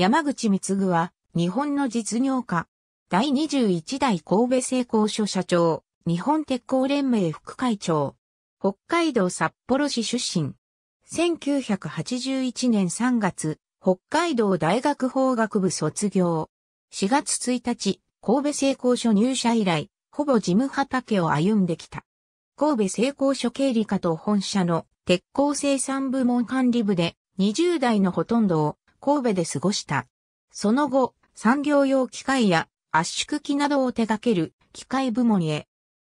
山口貢は、日本の実業家。第21代神戸製鋼所社長、日本鉄鋼連盟副会長。北海道札幌市出身。1981年3月、北海道大学法学部卒業。4月1日、神戸製鋼所入社以来、ほぼ事務畑を歩んできた。神戸製鋼所経理課と本社の鉄鋼生産部門管理部で20代のほとんどを神戸で過ごした。その後、産業用機械や圧縮機などを手掛ける機械部門へ。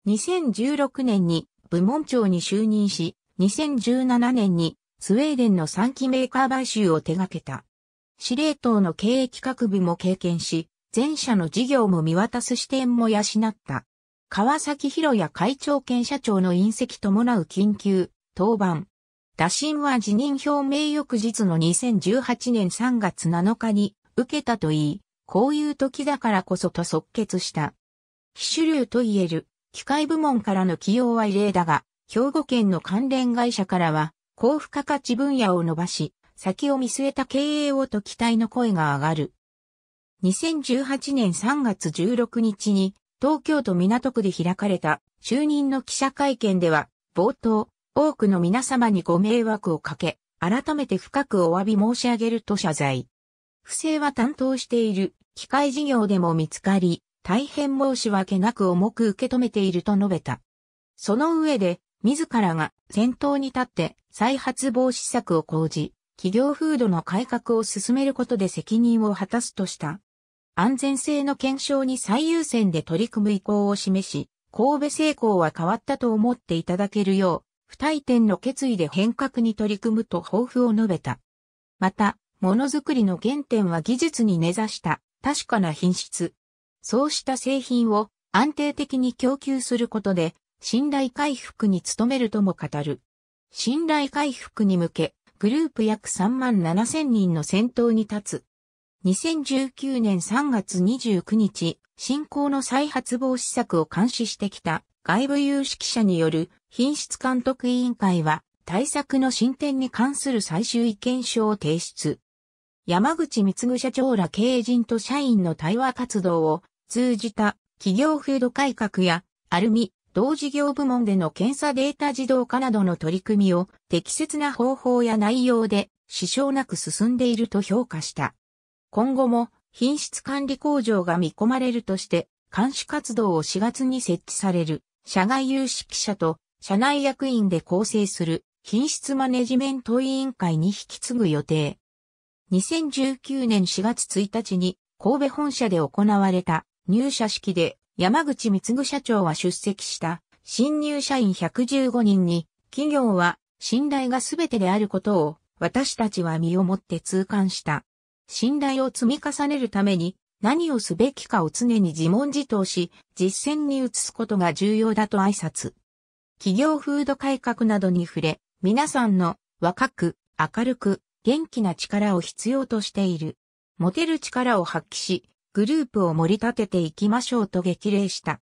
2016年に部門長に就任し、2017年にスウェーデンの3機メーカー買収を手掛けた。司令塔の経営企画部も経験し、全社の事業も見渡す視点も養った。川崎博也会長兼社長の隕石伴う緊急、当番、打診は辞任表明翌日の2018年3月7日に受けたといい、こういう時だからこそと即決した。非主流と言える、機械部門からの起用は異例だが、兵庫県の関連会社からは、高付加価値分野を伸ばし、先を見据えた経営をと期待の声が上がる。2018年3月16日に東京都港区で開かれた就任の記者会見では冒頭多くの皆様にご迷惑をかけ、改めて深くお詫び申し上げると謝罪。不正は担当している機械事業でも見つかり、大変申し訳なく重く受け止めていると述べた。その上で、自らが先頭に立って再発防止策を講じ、企業風土の改革を進めることで責任を果たすとした。安全性の検証に最優先で取り組む意向を示し、神戸成功は変わったと思っていただけるよう、不退転の決意で変革に取り組むと抱負を述べた。また、ものづくりの原点は技術に根ざした確かな品質。そうした製品を安定的に供給することで信頼回復に努めるとも語る。信頼回復に向け、グループ約3万7千人の先頭に立つ。2019年3月29日、進行の再発防止策を監視してきた外部有識者による品質監督委員会は対策の進展に関する最終意見書を提出。山口貢社長ら経営陣と社員の対話活動を通じた企業風土改革やアルミ、同事業部門での検査データ自動化などの取り組みを適切な方法や内容で支障なく進んでいると評価した。今後も品質管理工場が見込まれるとして、監視活動を4月に設置される社外有識者と社内役員で構成する品質マネジメント委員会に引き継ぐ予定。2019年4月1日に神戸本社で行われた入社式で山口光社長は出席した新入社員115人に企業は信頼が全てであることを私たちは身をもって痛感した。信頼を積み重ねるために何をすべきかを常に自問自答し実践に移すことが重要だと挨拶。企業風土改革などに触れ、皆さんの若く、明るく、元気な力を必要としている。持てる力を発揮し、グループを盛り立てていきましょうと激励した。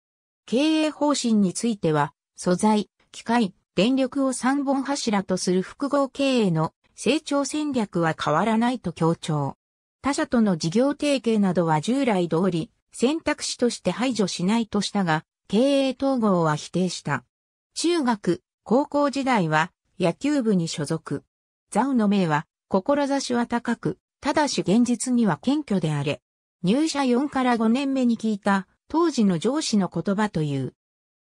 経営方針については、素材、機械、電力を三本柱とする複合経営の成長戦略は変わらないと強調。他社との事業提携などは従来通り選択肢として排除しないとしたが、経営統合は否定した。中学、高校時代は野球部に所属。ザウの名は、志は高く、ただし現実には謙虚であれ。入社4から5年目に聞いた、当時の上司の言葉という。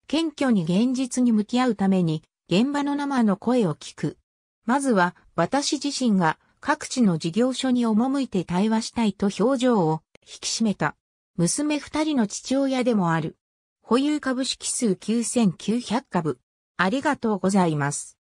謙虚に現実に向き合うために、現場の生の声を聞く。まずは、私自身が各地の事業所に赴いて対話したいと表情を引き締めた。娘二人の父親でもある。保有株式数9900株。ありがとうございます。